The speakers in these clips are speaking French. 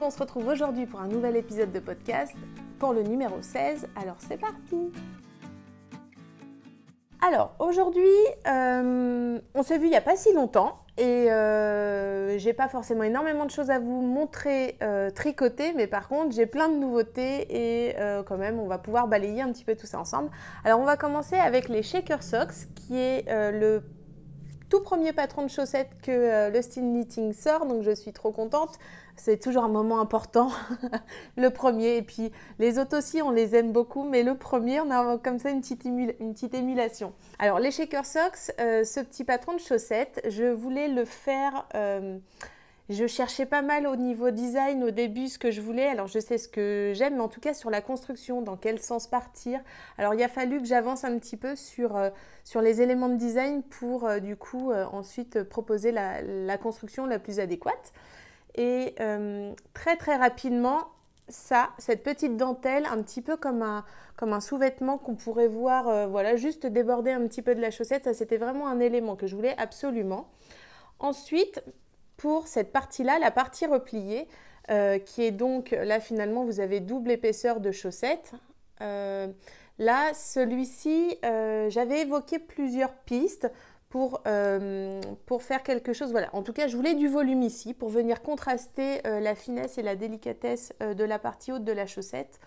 On se retrouve aujourd'hui pour un nouvel épisode de podcast pour le numéro 16. Alors c'est parti Alors aujourd'hui, euh, on s'est vu il n'y a pas si longtemps et euh, j'ai pas forcément énormément de choses à vous montrer euh, tricoter, mais par contre j'ai plein de nouveautés et euh, quand même on va pouvoir balayer un petit peu tout ça ensemble. Alors on va commencer avec les Shaker Socks, qui est le tout premier patron de chaussettes que euh, le Steel Knitting sort, donc je suis trop contente. C'est toujours un moment important, le premier. Et puis les autres aussi, on les aime beaucoup, mais le premier, on a comme ça une petite, une petite émulation. Alors les Shaker Socks, euh, ce petit patron de chaussettes, je voulais le faire... Euh, je cherchais pas mal au niveau design au début ce que je voulais. Alors je sais ce que j'aime, mais en tout cas sur la construction, dans quel sens partir. Alors il a fallu que j'avance un petit peu sur, euh, sur les éléments de design pour euh, du coup euh, ensuite proposer la, construction la plus adéquate. Et très très rapidement, ça, cette petite dentelle, un petit peu comme un, comme un sous-vêtement qu'on pourrait voir, voilà, juste déborder un petit peu de la chaussette, ça c'était vraiment un élément que je voulais absolument. Ensuite, pour cette partie-là, la partie repliée, euh, qui est donc, là finalement, vous avez double épaisseur de chaussettes. Euh, là, celui-ci, euh, j'avais évoqué plusieurs pistes pour, pour, faire quelque chose. Voilà, en tout cas, je voulais du volume ici pour venir contraster la finesse et la délicatesse de la partie haute de la chaussette.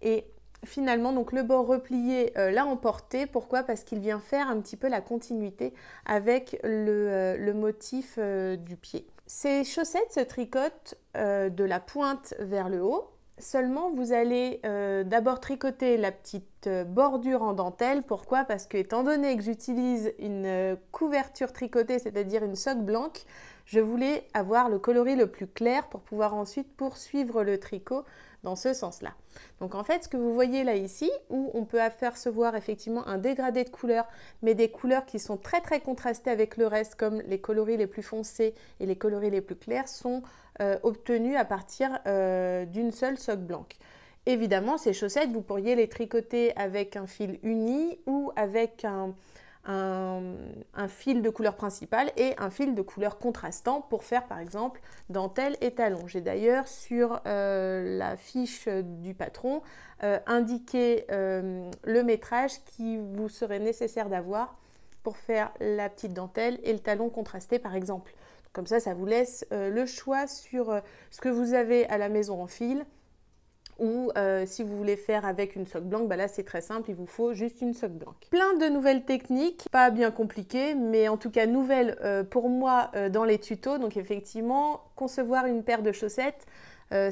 Et finalement donc le bord replié euh, l'a emporté. Pourquoi Parce qu'il vient faire un petit peu la continuité avec le, euh, motif euh, du pied. Ces chaussettes se tricotent de la pointe vers le haut. Seulement, vous allez d'abord tricoter la petite bordure en dentelle. Pourquoi Parce que, étant donné que j'utilise une couverture tricotée, c'est-à-dire une soque blanche, je voulais avoir le coloris le plus clair pour pouvoir ensuite poursuivre le tricot dans ce sens-là. Donc en fait, ce que vous voyez là ici, où on peut apercevoir effectivement un dégradé de couleurs, mais des couleurs qui sont très très contrastées avec le reste, comme les coloris les plus foncés et les coloris les plus clairs, sont euh, obtenus à partir euh, d'une seule socle blanche. Évidemment, ces chaussettes, vous pourriez les tricoter avec un fil uni ou avec un, un, fil de couleur principale et un fil de couleur contrastant pour faire par exemple dentelle et talon. J'ai d'ailleurs sur euh, la fiche du patron euh, indiqué euh, le métrage qui vous serait nécessaire d'avoir pour faire la petite dentelle et le talon contrasté par exemple. Comme ça, ça vous laisse le choix sur ce que vous avez à la maison en fil ou euh, si vous voulez faire avec une sock blanche, bah là c'est très simple, il vous faut juste une sock blanche. Plein de nouvelles techniques, pas bien compliquées, mais en tout cas nouvelles euh, pour moi euh, dans les tutos. Donc effectivement, concevoir une paire de chaussettes,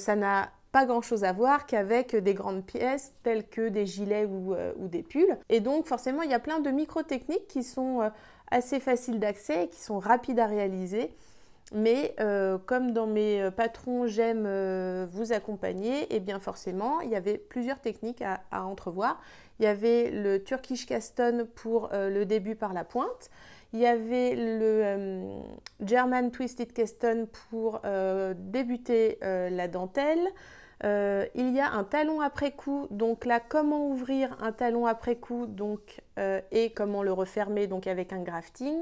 ça n'a pas grand chose à voir qu'avec des grandes pièces telles que des gilets ou, des pulls. Et donc forcément il y a plein de micro-techniques qui sont assez faciles d'accès et qui sont rapides à réaliser mais euh, comme dans mes euh, patrons, j'aime euh, vous accompagner, et eh bien forcément, il y avait plusieurs techniques à, entrevoir. Il y avait le Turkish Caston pour le début par la pointe. Il y avait le German Twisted Caston pour débuter la dentelle. il y a un talon après coup, donc là comment ouvrir un talon après coup donc, et comment le refermer donc avec un grafting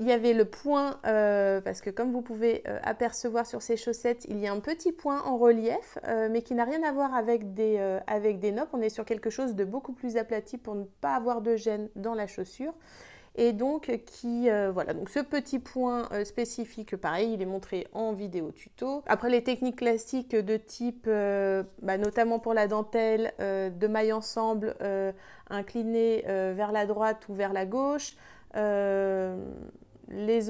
il y avait le point, euh, parce que comme vous pouvez euh, apercevoir sur ces chaussettes, il y a un petit point en relief, euh, mais qui n'a rien à voir avec des, avec des On est sur quelque chose de beaucoup plus aplati pour ne pas avoir de gêne dans la chaussure. Et donc, qui, voilà, donc ce petit point spécifique, pareil, il est montré en vidéo tuto. Après, les techniques classiques de type, bah, notamment pour la dentelle, de maille ensemble, incliné vers la droite ou vers la gauche,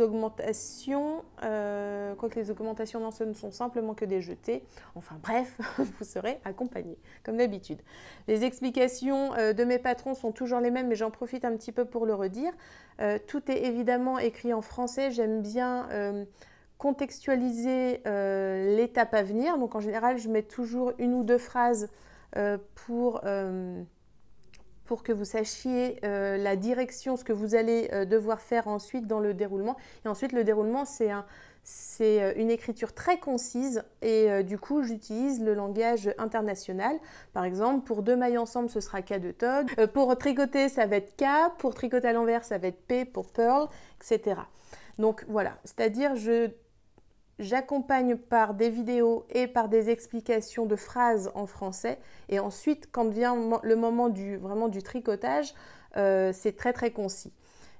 augmentations, euh, quoique les augmentations dans ce ne sont simplement que des jetés. Enfin bref, vous serez accompagné, comme d'habitude. Les explications euh, de mes patrons sont toujours les mêmes, mais j'en profite un petit peu pour le redire. Euh, tout est évidemment écrit en français. J'aime bien contextualiser l'étape à venir. Donc en général, je mets toujours une ou deux phrases pour pour que vous sachiez euh, la direction, ce que vous allez euh, devoir faire ensuite dans le déroulement. Et ensuite, le déroulement, c'est un, euh, une écriture très concise et du coup j'utilise le langage international. Par exemple, pour deux mailles ensemble, ce sera K de TOG. pour tricoter, ça va être K. Pour tricoter à l'envers, ça va être P pour Pearl, etc. Donc voilà, c'est-à-dire je J'accompagne par des vidéos et par des explications de phrases en français. Et ensuite, quand vient le moment du, vraiment du tricotage, euh, c'est très très concis.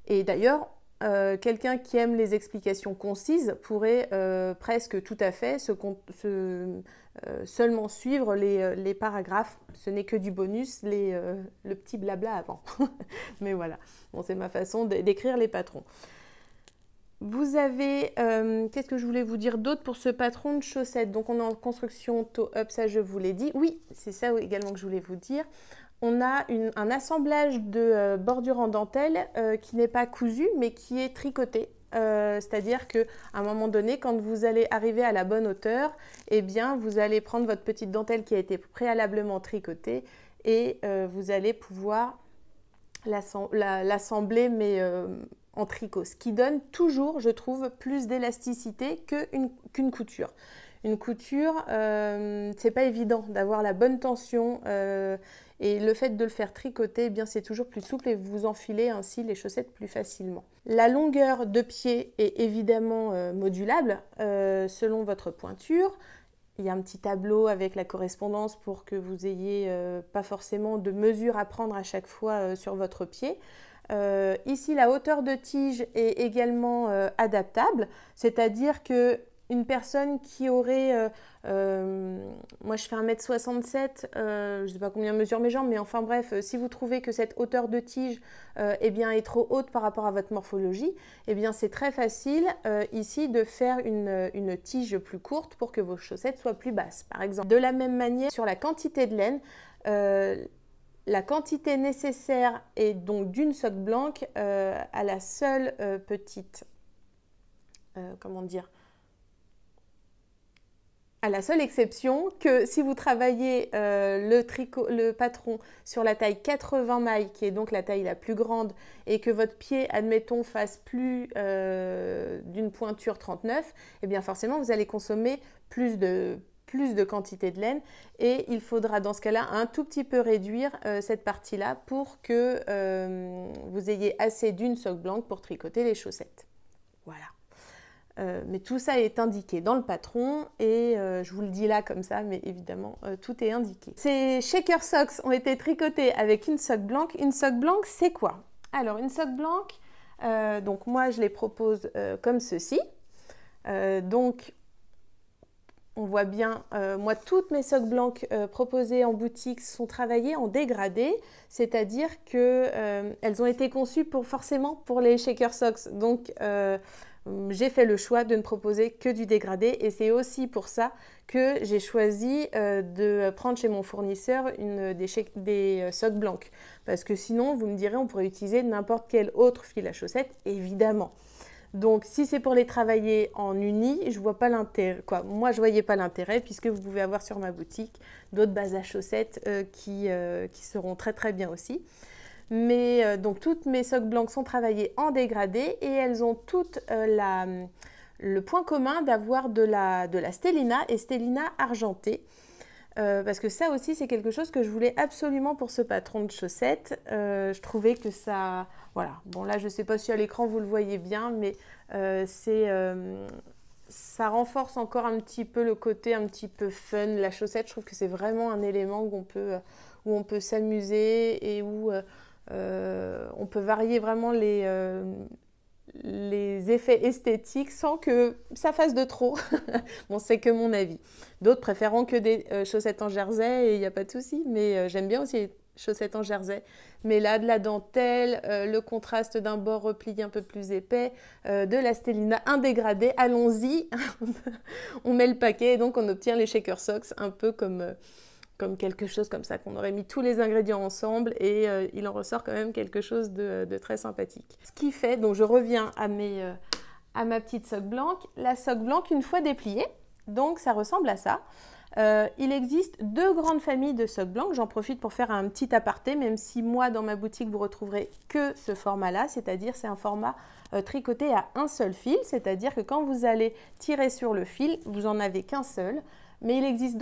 Et d'ailleurs, euh, quelqu'un qui aime les explications concises pourrait euh, presque tout à fait seulement suivre les, paragraphes. Ce n'est que du bonus, le petit blabla avant. Mais voilà, c'est ma façon d'écrire les patrons. Vous avez, euh, qu'est-ce que je voulais vous dire d'autre pour ce patron de chaussettes Donc on est en construction toe up, ça je vous l'ai dit. Oui, c'est ça également que je voulais vous dire. On a un assemblage de euh, bordure en dentelle euh, qui n'est pas cousu mais qui est tricoté. C'est-à-dire qu'à un moment donné, quand vous allez arriver à la bonne hauteur, eh bien vous allez prendre votre petite dentelle qui a été préalablement tricotée et vous allez pouvoir l'assembler mais en tricot, ce qui donne toujours, je trouve, plus d'élasticité qu'une couture. Une couture, euh, c'est pas évident d'avoir la bonne tension euh, et le fait de le faire tricoter, eh bien c'est toujours plus souple et vous enfilez ainsi les chaussettes plus facilement. La longueur de pied est évidemment euh, modulable selon votre pointure. Il y a un petit tableau avec la correspondance pour que vous ayez pas forcément de mesures à prendre à chaque fois sur votre pied. Euh, ici, la hauteur de tige est également euh, adaptable, c'est-à-dire que une personne qui aurait, euh, moi je fais 1m67, je ne sais pas combien mesure mes jambes, mais enfin bref, si vous trouvez que cette hauteur de tige eh bien, est trop haute par rapport à votre morphologie, eh bien c'est très facile ici de faire une, tige plus courte pour que vos chaussettes soient plus basses, par exemple. De la même manière, sur la quantité de laine, la quantité nécessaire est donc d'une soque blanche euh, à la seule euh, petite, euh, comment dire, à la seule exception que si vous travaillez le, tricot, le patron sur la taille 80 mailles, qui est donc la taille la plus grande, et que votre pied, admettons, fasse plus d'une pointure 39, eh bien forcément vous allez consommer plus de plus de quantité de laine et il faudra dans ce cas-là un tout petit peu réduire euh, cette partie-là pour que euh, vous ayez assez d'une socle blanche pour tricoter les chaussettes. Voilà. Euh, mais tout ça est indiqué dans le patron et je vous le dis là comme ça, mais évidemment tout est indiqué. Ces shaker socks ont été tricotés avec une socle blanche. Une socle blanche, c'est quoi Alors une socle blanche, donc moi je les propose comme ceci. donc on voit bien, euh, moi, toutes mes socs blancs euh, proposées en boutique sont travaillées en dégradé, c'est-à-dire qu'elles euh, ont été conçues pour forcément pour les shaker socks. Donc, j'ai fait le choix de ne proposer que du dégradé, et c'est aussi pour ça que j'ai choisi de prendre chez mon fournisseur une, des, des socs blancs, parce que sinon, vous me direz, on pourrait utiliser n'importe quel autre fil à chaussettes, évidemment. Donc, si c'est pour les travailler en uni, je vois pas l'intérêt. moi, je ne voyais pas l'intérêt puisque vous pouvez avoir sur ma boutique d'autres bases à chaussettes euh, euh, qui, seront très très bien aussi. Mais euh, donc, toutes mes socs blancs sont travaillées en dégradé et elles ont toutes le point commun d'avoir de la, de la stellina et stellina argentée. Euh, parce que ça aussi, c'est quelque chose que je voulais absolument pour ce patron de chaussettes. Euh, je trouvais que ça... Voilà. Bon, là, je ne sais pas si à l'écran, vous le voyez bien, mais euh, c'est... ça renforce encore un petit peu le côté un petit peu fun. La chaussette, je trouve que c'est vraiment un élément où on peut, où on peut s'amuser et où on peut varier vraiment les, les effets esthétiques sans que ça fasse de trop. bon, c'est que mon avis. D'autres préférant que des euh, chaussettes en jersey et il n'y a pas de souci, mais euh, j'aime bien aussi les chaussettes en jersey. Mais là, de la dentelle, euh, le contraste d'un bord replié un peu plus épais, de la Stellina, indégradée allons-y. on met le paquet et donc on obtient les shaker socks un peu comme comme quelque chose comme ça, qu'on aurait mis tous les ingrédients ensemble et euh, il en ressort quand même quelque chose de, très sympathique. Ce qui fait, donc je reviens à, mes, euh, ma petite soque blanche, la soque blanche une fois dépliée, donc ça ressemble à ça. Euh, il existe deux grandes familles de soc blancs. J'en profite pour faire un petit aparté, même si moi, dans ma boutique, vous retrouverez que ce format-là, c'est-à-dire c'est un format tricoté à un seul fil, c'est-à-dire que quand vous allez tirer sur le fil, vous en avez qu'un seul mais il existe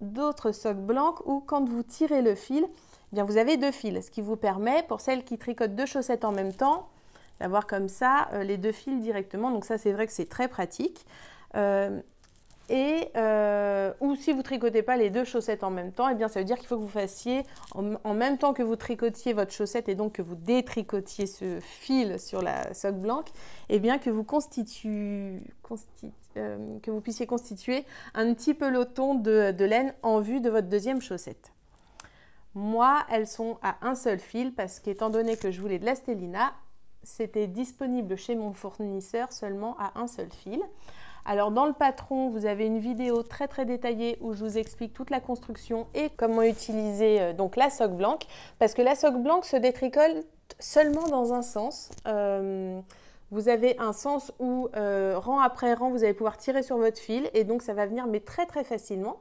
d'autres socs blancs où quand vous tirez le fil, eh bien vous avez deux fils, ce qui vous permet, pour celles qui tricotent deux chaussettes en même temps, d'avoir comme ça euh, les deux fils directement. Donc ça, c'est vrai que c'est très pratique. Euh, et euh, ou si vous ne tricotez pas les deux chaussettes en même temps, eh bien ça veut dire qu'il faut que vous fassiez en, même temps que vous tricotiez votre chaussette et donc que vous détricotiez ce fil sur la soque blanche, et eh bien que vous constituiez constituez euh, que vous puissiez constituer un petit peloton de, laine en vue de votre deuxième chaussette. Moi, elles sont à un seul fil parce qu'étant donné que je voulais de la Stellina, c'était disponible chez mon fournisseur seulement à un seul fil. Alors dans le patron, vous avez une vidéo très très détaillée où je vous explique toute la construction et comment utiliser euh, donc la soque blanche parce que la soque blanche se détricole seulement dans un sens. Euh, vous avez un sens où euh, rang après rang, vous allez pouvoir tirer sur votre fil et donc ça va venir mais très très facilement.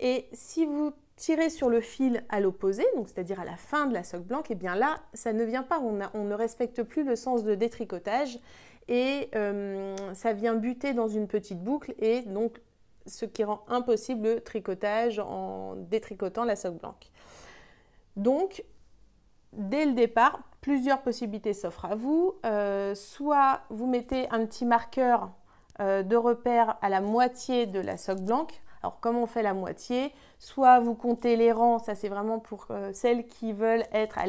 Et si vous tirez sur le fil à l'opposé, donc c'est-à-dire à la fin de la soque blanche, et eh bien là, ça ne vient pas, on, on, ne respecte plus le sens de détricotage et euh, ça vient buter dans une petite boucle et donc ce qui rend impossible le tricotage en détricotant la soque blanche. Donc, dès le départ, plusieurs possibilités s'offrent à vous. Euh, soit vous mettez un petit marqueur euh, de repère à la moitié de la soque blanche. Alors comment on fait la moitié Soit vous comptez les rangs, ça c'est vraiment pour euh, celles qui veulent être à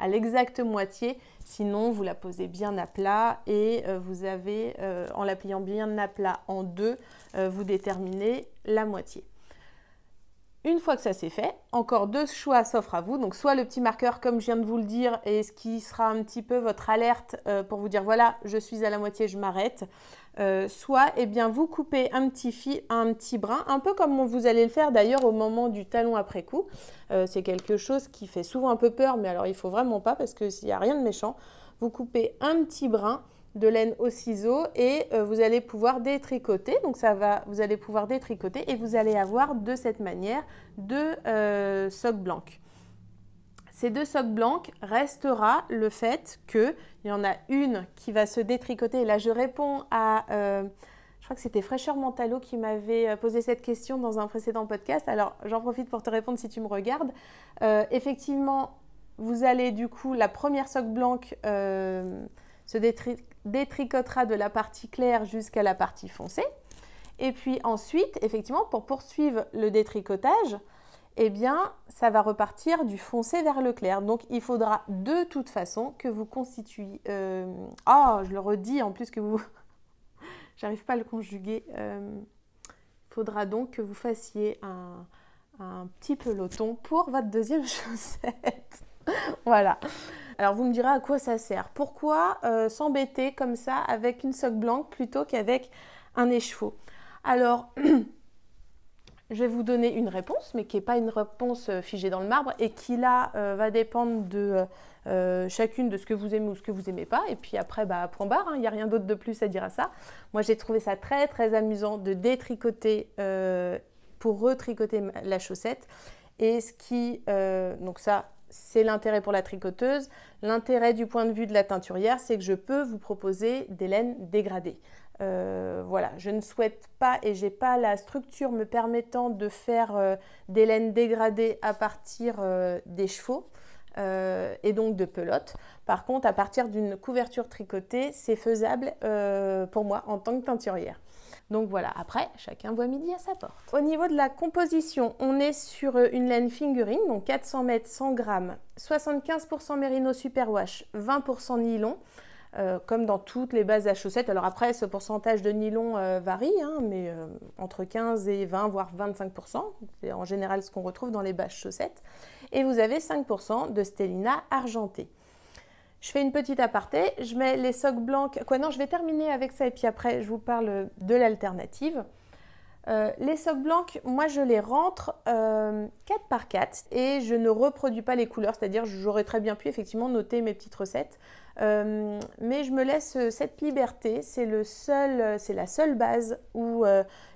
à l'exacte moitié. Sinon, vous la posez bien à plat et vous avez, en la pliant bien à plat en deux, vous déterminez la moitié. Une fois que ça c'est fait, encore deux choix s'offrent à vous. Donc soit le petit marqueur comme je viens de vous le dire et ce qui sera un petit peu votre alerte euh, pour vous dire voilà, je suis à la moitié, je m'arrête. Euh, soit eh bien vous coupez un petit fil, un petit brin, un peu comme vous allez le faire d'ailleurs au moment du talon après coup. Euh, c'est quelque chose qui fait souvent un peu peur, mais alors il faut vraiment pas parce que n'y a rien de méchant, vous coupez un petit brin de laine au ciseau et euh, vous allez pouvoir détricoter. Donc ça va, vous allez pouvoir détricoter et vous allez avoir de cette manière deux euh, socs blancs. Ces deux socs blancs restera le fait qu'il y en a une qui va se détricoter. Et là, je réponds à, euh, je crois que c'était Fraîcheur Mentalo qui m'avait posé cette question dans un précédent podcast. Alors, j'en profite pour te répondre si tu me regardes. effectivement, vous allez du coup, la première soc blanche détricotera de la partie claire jusqu'à la partie foncée. Et puis ensuite, effectivement, pour poursuivre le détricotage, eh bien, ça va repartir du foncé vers le clair. Donc, il faudra de toute façon que vous constituiez... Euh, oh, je le redis, en plus que vous... J'arrive pas à le conjuguer. Il euh, faudra donc que vous fassiez un petit peloton pour votre deuxième chaussette. voilà. Alors vous me direz à quoi ça sert Pourquoi euh, s'embêter comme ça avec une socle blanche plutôt qu'avec un écheveau Alors je vais vous donner une réponse, mais qui n'est pas une réponse euh, figée dans le marbre et qui là euh, va dépendre de chacune de ce que vous aimez ou ce que vous n'aimez pas. Et puis après, bah, point barre, il hein, n'y a rien d'autre de plus à dire à ça. Moi j'ai trouvé ça très très amusant de détricoter pour retricoter la chaussette. Et ce qui, donc ça, c'est l'intérêt pour la tricoteuse. L'intérêt du point de vue de la teinturière, c'est que je peux vous proposer des laines dégradées. Euh, voilà, je ne souhaite pas et j'ai pas la structure me permettant de faire euh, des laines dégradées à partir euh, des chevaux et donc de pelotes. Par contre, à partir d'une couverture tricotée, c'est faisable pour moi en tant que teinturière. Donc voilà, après, chacun voit midi à sa porte. Au niveau de la composition, on est sur euh, une laine fingering, donc 400 mètres, 100 grammes, 75% mérino superwash, 20% nylon. Euh, comme dans toutes les bases à chaussettes. Alors après, ce pourcentage de nylon euh, varie, hein, mais entre 15 et 20, voire 25%. C'est en général ce qu'on retrouve dans les bases chaussettes. Et vous avez 5% de stellina argentée. Je fais une petite aparté, je mets les socs blancs. Quoi non, je vais terminer avec ça et puis après je vous parle de l'alternative. Euh, les socs blancs, moi je les rentre 4 euh, par 4 et je ne reproduis pas les couleurs, c'est-à-dire j'aurais très bien pu effectivement noter mes petites recettes euh, mais je me laisse euh, cette liberté. C'est le seul, euh, c'est la seule base où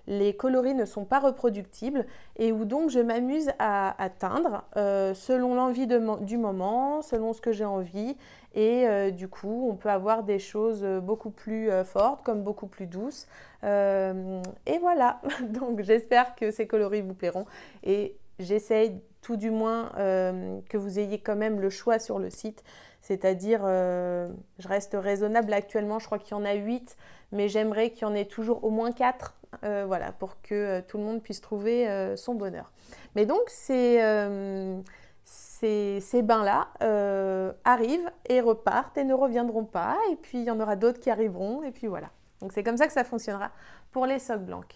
les coloris ne sont pas reproductibles et où donc je m'amuse à, atteindre teindre selon l'envie du moment, selon ce que j'ai envie. Et du coup, on peut avoir des choses beaucoup plus fortes comme beaucoup plus douces. et voilà. donc j'espère que ces coloris vous plairont et j'essaye tout du moins que vous ayez quand même le choix sur le site c'est-à-dire, euh, je reste raisonnable actuellement, je crois qu'il y en a 8, mais j'aimerais qu'il y en ait toujours au moins 4, euh, voilà, pour que euh, tout le monde puisse trouver son bonheur. Mais donc, ces, ces, bains-là arrivent et repartent et ne reviendront pas, et puis il y en aura d'autres qui arriveront, et puis voilà. Donc, c'est comme ça que ça fonctionnera pour les socs blancs.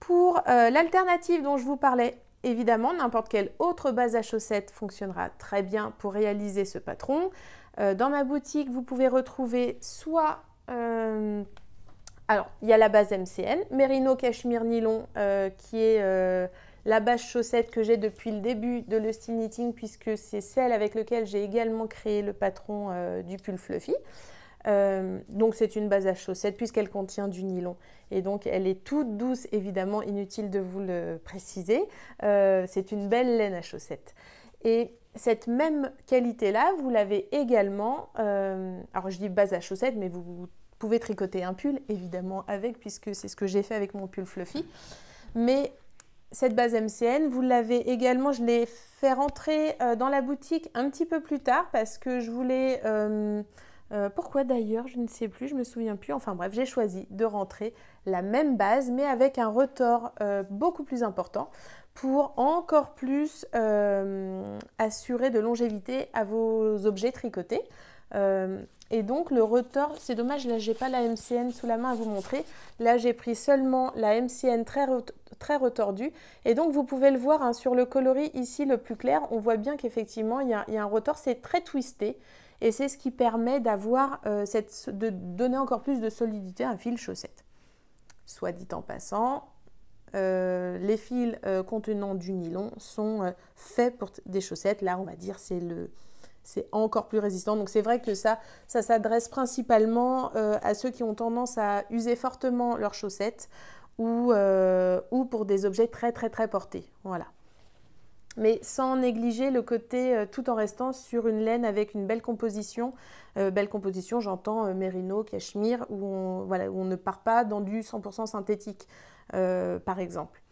Pour l'alternative dont je vous parlais Évidemment, n'importe quelle autre base à chaussettes fonctionnera très bien pour réaliser ce patron. Euh, dans ma boutique, vous pouvez retrouver soit... Euh, alors, il y a la base MCN, Merino Cachemire Nylon, euh, qui est la base chaussette que j'ai depuis le début de le style knitting, puisque c'est celle avec laquelle j'ai également créé le patron du pull fluffy. donc, c'est une base à chaussettes puisqu'elle contient du nylon et donc elle est toute douce, évidemment, inutile de vous le préciser. Euh, c'est une belle laine à chaussettes. Et cette même qualité-là, vous l'avez également, euh, alors je dis base à chaussettes, mais vous pouvez tricoter un pull, évidemment, avec, puisque c'est ce que j'ai fait avec mon pull fluffy. Mais cette base MCN, vous l'avez également, je l'ai fait rentrer euh, dans la boutique un petit peu plus tard parce que je voulais... pourquoi d'ailleurs Je ne sais plus, je ne me souviens plus. Enfin bref, j'ai choisi de rentrer la même base mais avec un retors euh, beaucoup plus important pour encore plus euh, assurer de longévité à vos objets tricotés. Euh, et donc le retors, c'est dommage, là j'ai pas la MCN sous la main à vous montrer. Là j'ai pris seulement la MCN très, très retordue. Et donc vous pouvez le voir hein, sur le coloris ici le plus clair, on voit bien qu'effectivement il y, a un retors, c'est très twisté. Et c'est ce qui permet d'avoir de donner encore plus de solidité à un fil chaussette. Soit dit en passant, euh, les fils euh, contenant du nylon sont euh, faits pour des chaussettes. Là, on va dire c'est le c'est encore plus résistant. Donc c'est vrai que ça, ça s'adresse principalement à ceux qui ont tendance à user fortement leurs chaussettes ou, ou pour des objets très très très portés. Voilà mais sans négliger le côté euh, tout en restant sur une laine avec une belle composition. Euh, belle composition, j'entends euh, Merino, cachemire, où on, voilà, on ne part pas dans du 100% synthétique, par exemple.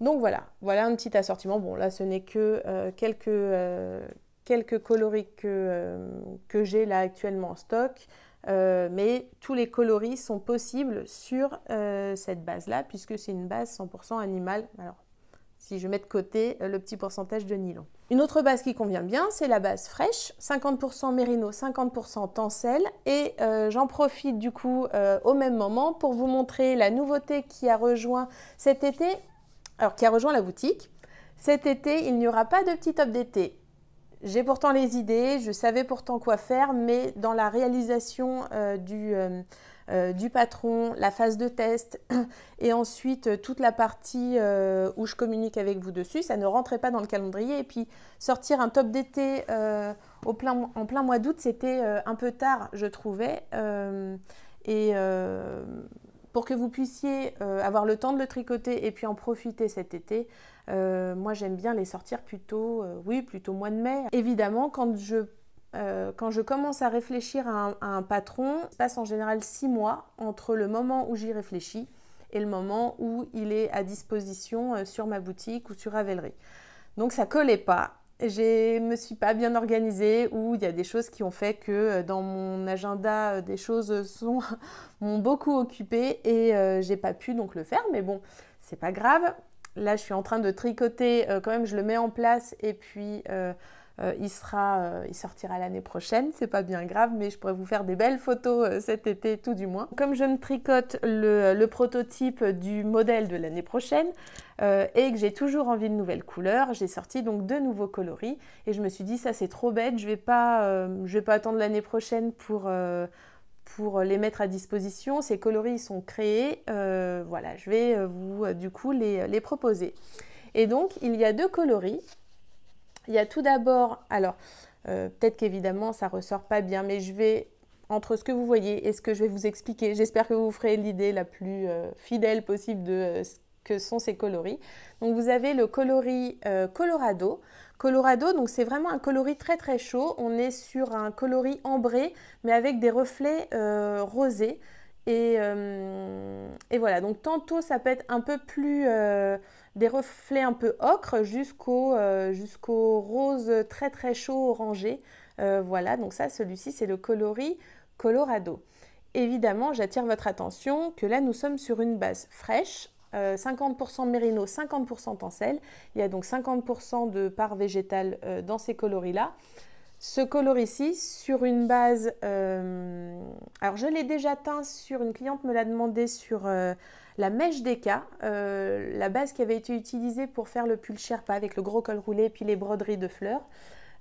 Donc voilà, voilà un petit assortiment. Bon, là, ce n'est que quelques, quelques coloris que, que j'ai là actuellement en stock. mais tous les coloris sont possibles sur cette base-là, puisque c'est une base 100% animale. Alors, si je mets de côté euh, le petit pourcentage de nylon. Une autre base qui convient bien, c'est la base fraîche, 50% mérino, 50% tencel. Et euh, j'en profite du coup euh, au même moment pour vous montrer la nouveauté qui a rejoint cet été, alors qui a rejoint la boutique. Cet été, il n'y aura pas de petit top d'été. J'ai pourtant les idées, je savais pourtant quoi faire, mais dans la réalisation du euh, du patron, la phase de test et ensuite euh, toute la partie euh, où je communique avec vous dessus, ça ne rentrait pas dans le calendrier. Et puis sortir un top d'été au plein, en plein mois d'août, c'était un peu tard, je trouvais. et pour que vous puissiez avoir le temps de le tricoter et puis en profiter cet été. moi j'aime bien les sortir plutôt, oui, plutôt mois de mai. Évidemment, quand je euh, quand je commence à réfléchir à un, patron, il passe en général six mois entre le moment où j'y réfléchis et le moment où il est à disposition euh, sur ma boutique ou sur Avelry. Donc ça collait pas. Je me suis pas bien organisée ou il y a des choses qui ont fait que euh, dans mon agenda, des choses sont m'ont beaucoup occupée et j'ai pas pu donc le faire. Mais bon, c'est pas grave. Là, je suis en train de tricoter. quand même, je le mets en place et puis. Euh, euh, il, sortira l'année prochaine, c'est pas bien grave, mais je pourrais vous faire des belles photos euh, cet été, tout du moins. Comme je me tricote le, prototype du modèle de l'année prochaine et que j'ai toujours envie de nouvelles couleurs, j'ai sorti donc deux nouveaux coloris et je me suis dit ça c'est trop bête, je vais pas, vais pas attendre l'année prochaine pour les mettre à disposition. Ces coloris sont créés. voilà, je vais vous du coup les, proposer. Et donc, il y a deux coloris il y a tout d'abord, alors euh, peut-être qu'évidemment ça ressort pas bien, mais je vais entre ce que vous voyez et ce que je vais vous expliquer. J'espère que vous ferez l'idée la plus euh, fidèle possible de euh, ce que sont ces coloris. Donc vous avez le coloris Colorado. Colorado, donc c'est vraiment un coloris très très chaud. On est sur un coloris ambré, mais avec des reflets rosés. et, voilà, donc tantôt ça peut être un peu plus des reflets un peu ocre jusqu'au euh, jusqu'au rose très très chaud orangé. Euh, voilà, donc ça, celui-ci, c'est le coloris Colorado. Évidemment, j'attire votre attention que là, nous sommes sur une base fraîche, 50% euh, mérino, 50% tencel. Il y a donc 50% de part végétale dans ces coloris-là. Ce coloris-ci, sur une base... alors, je l'ai déjà teint sur... Une cliente me l'a demandé sur la mèche d'Eka, euh, la base qui avait été utilisée pour faire le pull Sherpa avec le gros col roulé et puis les broderies de fleurs,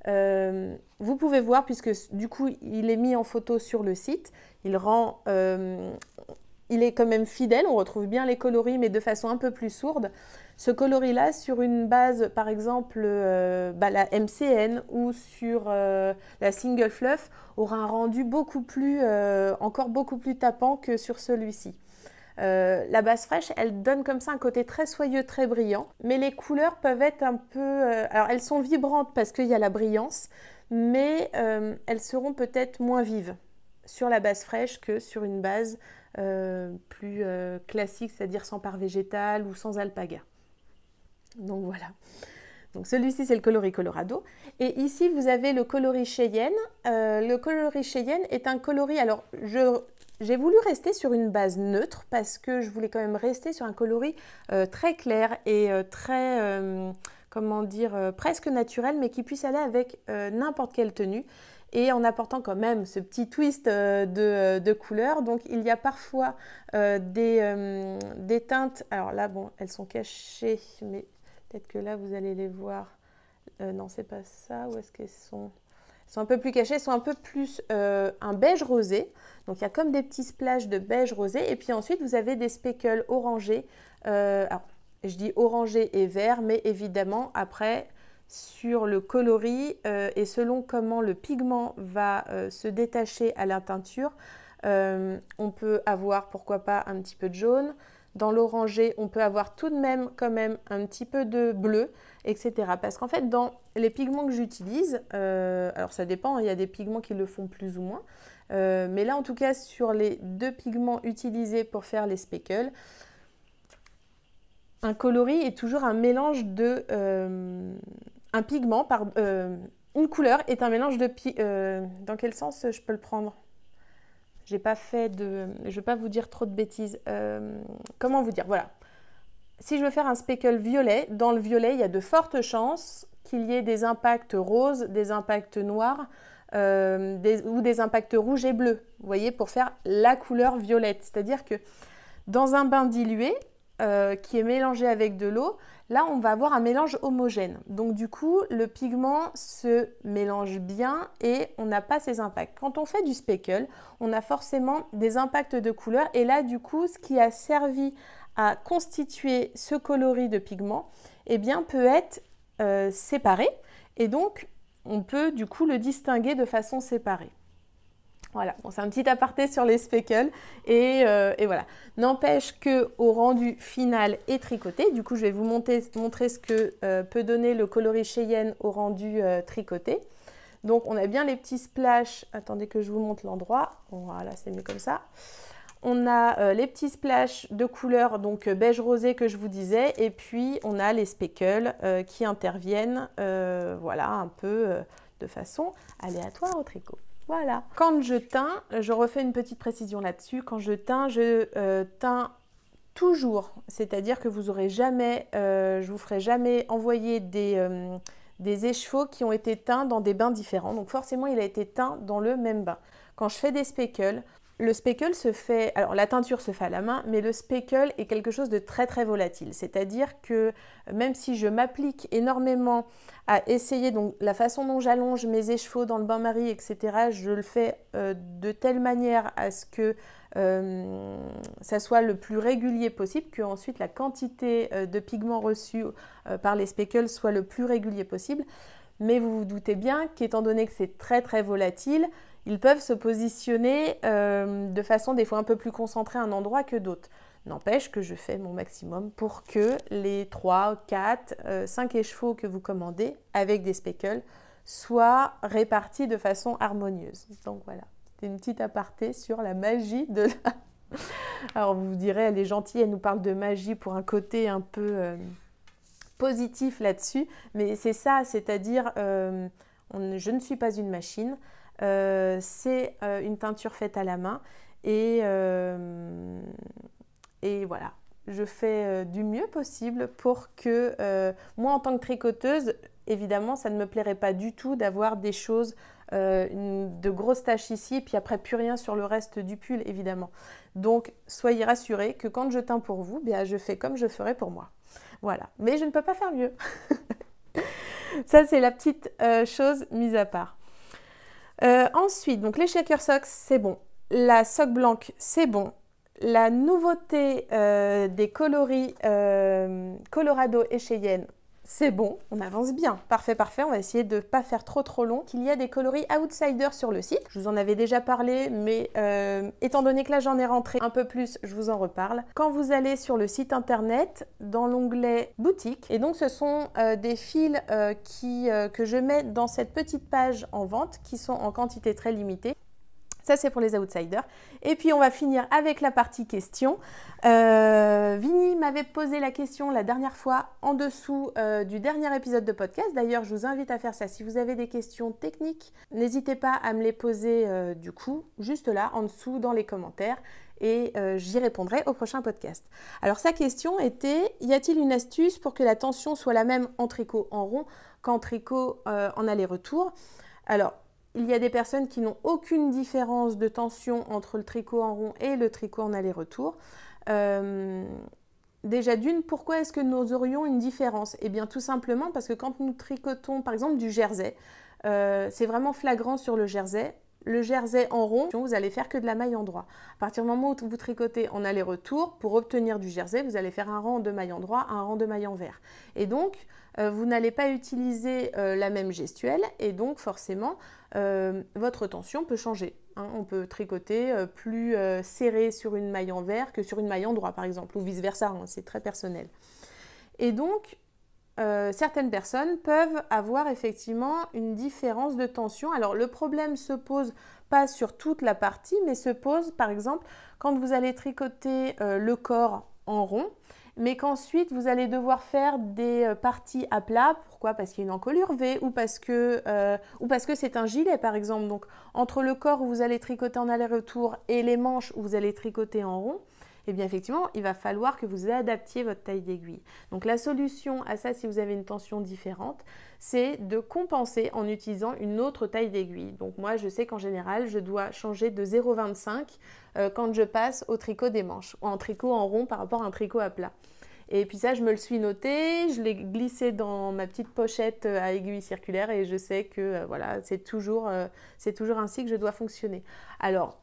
euh, vous pouvez voir, puisque du coup il est mis en photo sur le site, il rend. Euh, il est quand même fidèle, on retrouve bien les coloris, mais de façon un peu plus sourde. Ce coloris-là, sur une base, par exemple, bah, la MCN ou sur la Single Fluff, aura un rendu beaucoup plus, encore beaucoup plus tapant que sur celui-ci. Euh, la base fraîche, elle donne comme ça un côté très soyeux, très brillant. Mais les couleurs peuvent être un peu... Euh, alors elles sont vibrantes parce qu'il y a la brillance, mais euh, elles seront peut-être moins vives sur la base fraîche que sur une base plus classique, c'est-à-dire sans part végétale ou sans alpaga. Donc voilà. Donc celui-ci, c'est le coloris Colorado. Et ici, vous avez le coloris Cheyenne. Euh, le coloris Cheyenne est un coloris... Alors, j'ai voulu rester sur une base neutre parce que je voulais quand même rester sur un coloris euh, très clair et euh, très... comment dire, presque naturel, mais qui puisse aller avec n'importe quelle tenue et en apportant quand même ce petit twist de, couleur. Donc il y a parfois des, des, teintes, alors là bon, elles sont cachées, mais Peut-être que là, vous allez les voir. Euh, non, c'est pas ça. Où est-ce qu'elles sont Elles sont un peu plus cachées. Elles sont un peu plus euh, un beige rosé. Donc, il y a comme des petits splashes de beige rosé. Et puis ensuite, vous avez des speckles orangés. Euh, alors, je dis orangé et vert, mais évidemment, après, sur le coloris et selon comment le pigment va se détacher à la teinture, on peut avoir, pourquoi pas, un petit peu de jaune, dans l'oranger, on peut avoir tout de même quand même un petit peu de bleu, etc. Parce qu'en fait, dans les pigments que j'utilise, euh, alors ça dépend, hein, il y a des pigments qui le font plus ou moins, euh, mais là en tout cas sur les deux pigments utilisés pour faire les speckles, un coloris est toujours un mélange de... Euh, un pigment, par, une couleur est un mélange de... dans quel sens je peux le prendre je ne Je vais pas vous dire trop de bêtises. Euh, comment vous dire Voilà. Si je veux faire un speckle violet, dans le violet, il y a de fortes chances qu'il y ait des impacts roses, des impacts noirs euh, ou des impacts rouges et bleus. Vous voyez, pour faire la couleur violette. C'est-à-dire que dans un bain dilué euh, qui est mélangé avec de l'eau, Là, on va avoir un mélange homogène. Donc du coup, le pigment se mélange bien et on n'a pas ces impacts. Quand on fait du speckle, on a forcément des impacts de couleur. Et là, du coup, ce qui a servi à constituer ce coloris de pigment, eh bien, peut être euh, séparé. Et donc, on peut du coup le distinguer de façon séparée. Voilà, c'est un petit aparté sur les speckles. Et, euh, voilà. N'empêche que au rendu final et tricoté, du coup, je vais vous montrer ce que euh, peut donner le coloris Cheyenne au rendu euh, tricoté. Donc, on a bien les petits splashes. Attendez que je vous montre l'endroit. Voilà, c'est mieux comme ça. On a les petits splashes de couleur donc beige rosé que je vous disais. Et puis, on a les speckles qui interviennent, voilà, un peu de façon aléatoire au tricot. Voilà. Quand je teins, je refais une petite précision là-dessus. Quand je teins, je euh, teins toujours. C'est-à-dire que vous aurez jamais, euh, je vous ferai jamais envoyer des, euh, écheveaux qui ont été teints dans des bains différents. Donc forcément, il a été teint dans le même bain. Quand je fais des speckles, le speckle se fait, alors la teinture se fait à la main, mais le speckle est quelque chose de très très volatile. C'est-à-dire que euh, même si je m'applique énormément à essayer, donc la façon dont j'allonge mes échevaux dans le bain-marie, etc., je le fais euh, de telle manière à ce que euh, ça soit le plus régulier possible, que ensuite la quantité de pigments reçus par les speckles soit le plus régulier possible. Mais vous vous doutez bien qu'étant donné que c'est très très volatile, ils peuvent se positionner euh, de façon des fois un peu plus concentrée à un endroit que d'autres. N'empêche que je fais mon maximum pour que les 3, 4, 5 écheveaux que vous commandez avec des speckles soient répartis de façon harmonieuse. Donc voilà, c'était une petite aparté sur la magie de la... Alors vous vous direz, elle est gentille, elle nous parle de magie pour un côté un peu euh, positif là-dessus, mais c'est ça, c'est-à-dire, euh, je ne suis pas une machine. Euh, c'est euh, une teinture faite à la main et, euh, et voilà. Je fais du mieux possible pour que moi en tant que tricoteuse, évidemment, ça ne me plairait pas du tout d'avoir des choses, de grosses taches ici, et puis après plus rien sur le reste du pull, évidemment. Donc soyez rassurés que quand je teins pour vous, bien, je fais comme je ferai pour moi. Voilà. Mais je ne peux pas faire mieux. ça, c'est la petite chose mise à part. Euh, ensuite, donc les shaker socks, c'est bon. La sock blanche c'est bon. La nouveauté euh, des coloris euh, Colorado et Cheyenne, c'est bon, on avance bien. Parfait, parfait, on va essayer de ne pas faire trop trop long. Il y a des coloris outsiders sur le site. Je vous en avais déjà parlé, mais euh, étant donné que là j'en ai rentré un peu plus, je vous en reparle. Quand vous allez sur le site internet, dans l'onglet boutique, et donc ce sont euh, des fils euh, qui, que je mets dans cette petite page en vente qui sont en quantité très limitée ça, c'est pour les outsiders. Et puis, on va finir avec la partie question. Euh, Vinnie Vini m'avait posé la question la dernière fois en dessous euh, du dernier épisode de podcast. D'ailleurs, je vous invite à faire ça. Si vous avez des questions techniques, n'hésitez pas à me les poser euh, du coup, juste là, en dessous, dans les commentaires. Et j'y répondrai au prochain podcast. Alors, sa question était y a-t-il une astuce pour que la tension soit la même en tricot en rond qu'en tricot en aller-retour Alors, il y a des personnes qui n'ont aucune différence de tension entre le tricot en rond et le tricot en aller-retour. Euh, déjà d'une, pourquoi est-ce que nous aurions une différence Eh bien tout simplement parce que quand nous tricotons par exemple du jersey, euh, c'est vraiment flagrant sur le jersey le jersey en rond, vous allez faire que de la maille en droit. À partir du moment où vous tricotez en aller-retour, pour obtenir du jersey, vous allez faire un rang de maille en droit, un rang de maille envers. Et donc, euh, vous n'allez pas utiliser euh, la même gestuelle et donc forcément, euh, votre tension peut changer. Hein. On peut tricoter plus serré sur une maille envers que sur une maille en droit, par exemple, ou vice-versa, hein, c'est très personnel. Et donc, euh, certaines personnes peuvent avoir effectivement une différence de tension. Alors le problème se pose pas sur toute la partie, mais se pose par exemple quand vous allez tricoter euh, le corps en rond, mais qu'ensuite vous allez devoir faire des euh, parties à plat. Pourquoi Parce qu'il y a une encolure V ou parce que ou parce que c'est un gilet par exemple. Donc entre le corps où vous allez tricoter en aller-retour et les manches où vous allez tricoter en rond, eh bien effectivement, il va falloir que vous adaptiez votre taille d'aiguille. Donc la solution à ça, si vous avez une tension différente, c'est de compenser en utilisant une autre taille d'aiguille. Donc moi, je sais qu'en général, je dois changer de 0,25 euh, quand je passe au tricot des manches, ou en tricot en rond par rapport à un tricot à plat. Et puis ça, je me le suis noté, je l'ai glissé dans ma petite pochette euh, à aiguille circulaire et je sais que euh, voilà, c'est toujours, toujours ainsi que je dois fonctionner. Alors,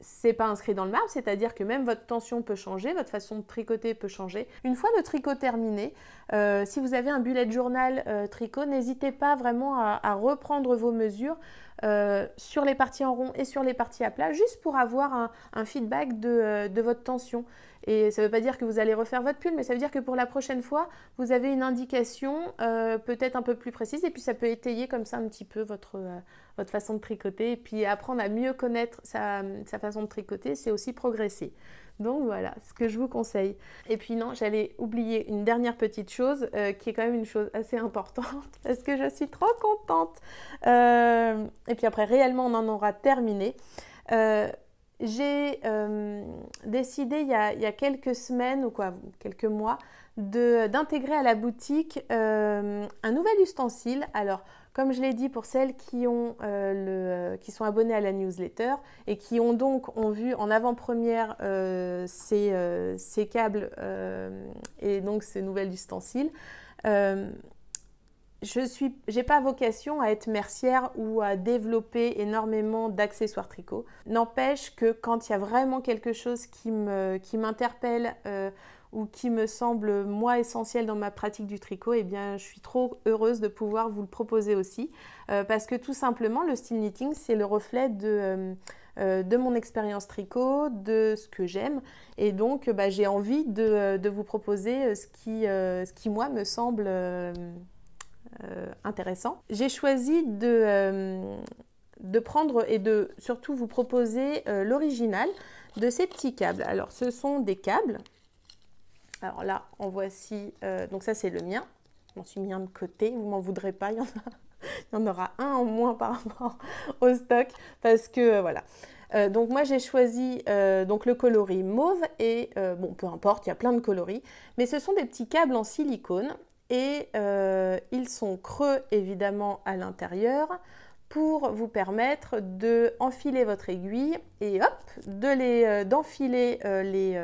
c'est pas inscrit dans le marbre, c'est-à-dire que même votre tension peut changer, votre façon de tricoter peut changer. Une fois le tricot terminé, euh, si vous avez un bullet journal euh, tricot, n'hésitez pas vraiment à, reprendre vos mesures euh, sur les parties en rond et sur les parties à plat, juste pour avoir un, feedback euh, de, votre tension. Et ça ne veut pas dire que vous allez refaire votre pull, mais ça veut dire que pour la prochaine fois, vous avez une indication euh, peut-être un peu plus précise, et puis ça peut étayer comme ça un petit peu votre, façon de tricoter, et puis apprendre à mieux connaître sa façon de tricoter, c'est aussi progresser. Donc voilà, ce que je vous conseille. Et puis non, j'allais oublier une dernière petite chose euh, qui est quand même une chose assez importante parce que je suis trop contente. Euh, et puis après, réellement, on en aura terminé. Euh, j'ai décidé il y, a, il y, a, quelques semaines ou quoi, quelques mois, d'intégrer à la boutique euh, un nouvel ustensile. Alors, comme je l'ai dit, pour celles qui, ont, euh, le, euh, qui, sont abonnées à la newsletter et qui ont donc ont vu en avant-première ces, câbles et donc ces nouvelles ustensiles, je n'ai pas vocation à être mercière ou à développer énormément d'accessoires tricot. N'empêche que quand il y a vraiment quelque chose qui m'interpelle, ou qui me semble moi essentiel dans ma pratique du tricot, eh bien je suis trop heureuse de pouvoir vous le proposer aussi euh, parce que tout simplement le style knitting c'est le reflet de, euh, euh, mon expérience tricot, de ce que j'aime et donc bah, j'ai envie de, vous proposer ce qui, moi me semble intéressant. J'ai choisi de prendre et de surtout vous proposer l'original de ces petits câbles. Alors ce sont des câbles alors là, en voici. Euh, donc ça, c'est le mien. Je m'en suis mis un de côté. Vous m'en voudrez pas. Il y en, aura un en moins par rapport au stock. Parce que euh, voilà. Euh, donc moi j'ai choisi donc le coloris mauve et bon peu importe, il y a plein de coloris, mais ce sont des petits câbles en silicone et ils sont creux évidemment à l'intérieur pour vous permettre de enfiler votre aiguille et hop, de les, d'enfiler les,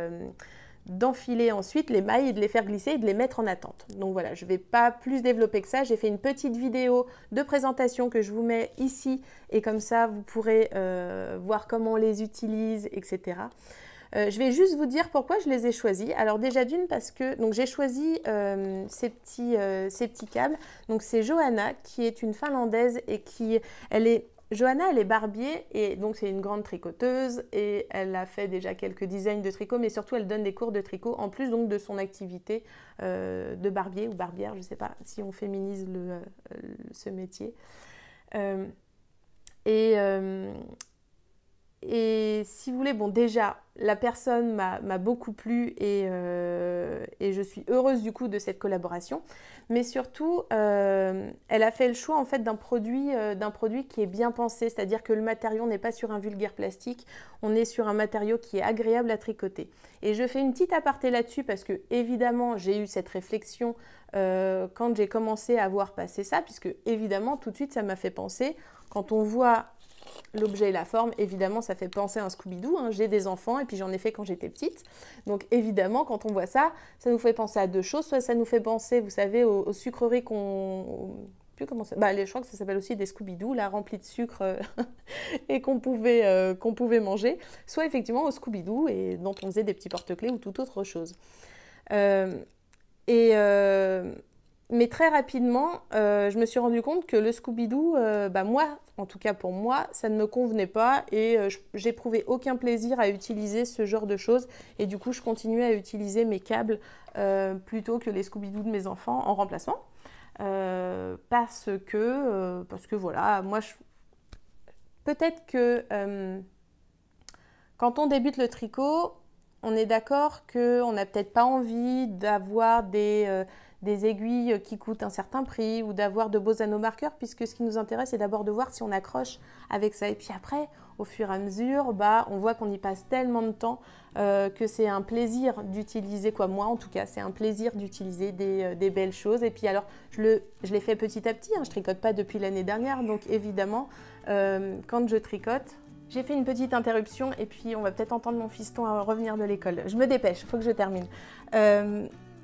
d'enfiler ensuite les mailles et de les faire glisser et de les mettre en attente. Donc voilà, je ne vais pas plus développer que ça. J'ai fait une petite vidéo de présentation que je vous mets ici et comme ça vous pourrez euh, voir comment on les utilise, etc. Euh, je vais juste vous dire pourquoi je les ai choisis. Alors déjà d'une parce que donc j'ai choisi euh, ces, petits, ces petits câbles. Donc c'est Johanna qui est une Finlandaise et qui elle est Johanna, elle est barbier et donc c'est une grande tricoteuse et elle a fait déjà quelques designs de tricot, mais surtout elle donne des cours de tricot en plus donc de son activité euh, de barbier ou barbière, je ne sais pas si on féminise le, euh, ce métier. Euh, et, et si vous voulez, bon déjà, la personne m'a beaucoup plu euh, et, je suis heureuse du coup de cette collaboration. Mais surtout, euh, elle a fait le choix en fait d'un produit, euh, d'un produit qui est bien pensé, c'est-à-dire que le matériau n'est pas sur un vulgaire plastique, on est sur un matériau qui est agréable à tricoter. Et je fais une petite aparté là-dessus parce que évidemment j'ai eu cette réflexion quand j'ai commencé à voir passer ça, puisque évidemment tout de suite ça m'a fait penser quand on voit l'objet et la forme, évidemment, ça fait penser à un Scooby-Doo. Hein. J'ai des enfants et puis j'en ai fait quand j'étais petite. Donc évidemment, quand on voit ça, ça nous fait penser à deux choses. Soit ça nous fait penser, vous savez, aux, sucreries qu'on... Plus comment ça... Bah, je crois que ça s'appelle aussi des Scooby-Doo, là, remplis de sucre euh, et qu'on pouvait, euh, qu'on pouvait manger. Soit effectivement aux Scooby-Doo et dont on faisait des petits porte-clés ou toute autre chose. Euh, et mais très rapidement, euh, je me suis rendu compte que le Scooby-Doo, euh, bah, moi, en tout cas pour moi, ça ne me convenait pas et euh, j'éprouvais aucun plaisir à utiliser ce genre de choses. Et du coup, je continuais à utiliser mes câbles plutôt que les Scooby-Doo de mes enfants en remplacement. parce que, parce que voilà, moi, je... peut-être que quand on débute le tricot, on est d'accord qu'on n'a peut-être pas envie d'avoir des des aiguilles qui coûtent un certain prix ou d'avoir de beaux anneaux marqueurs, puisque ce qui nous intéresse, c'est d'abord de voir si on accroche avec ça. Et puis après, au fur et à mesure, bah, on voit qu'on y passe tellement de temps euh, que c'est un plaisir d'utiliser, quoi moi en tout cas, c'est un plaisir d'utiliser des, euh, belles choses. Et puis alors, je, le, je l'ai fait petit à petit, hein. je tricote pas depuis l'année dernière, donc évidemment, euh, quand je tricote, j'ai fait une petite interruption et puis on va peut-être entendre mon fiston revenir de l'école. Je me dépêche, il faut que je termine.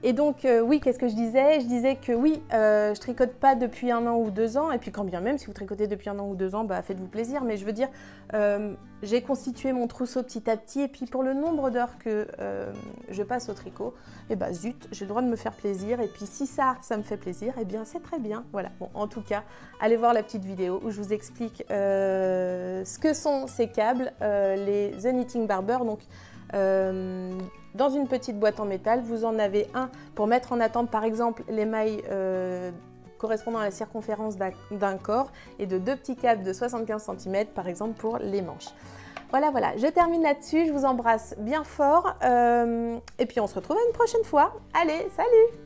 Et donc, euh, oui, qu'est-ce que je disais Je disais que oui, euh, je tricote pas depuis un an ou deux ans. Et puis, quand bien même, si vous tricotez depuis un an ou deux ans, bah, faites-vous plaisir. Mais je veux dire, euh, j'ai constitué mon trousseau petit à petit. Et puis, pour le nombre d'heures que je passe au tricot, et eh bah zut, j'ai le droit de me faire plaisir. Et puis, si ça, ça me fait plaisir, et eh bien, c'est très bien. Voilà. Bon, en tout cas, allez voir la petite vidéo où je vous explique ce que sont ces câbles, les The Knitting Barber. Donc, dans une petite boîte en métal. Vous en avez un pour mettre en attente par exemple les mailles euh, correspondant à la circonférence d'un corps et de deux petits câbles de 75 cm par exemple pour les manches. Voilà, voilà, je termine là-dessus, je vous embrasse bien fort euh, et puis on se retrouve une prochaine fois. Allez, salut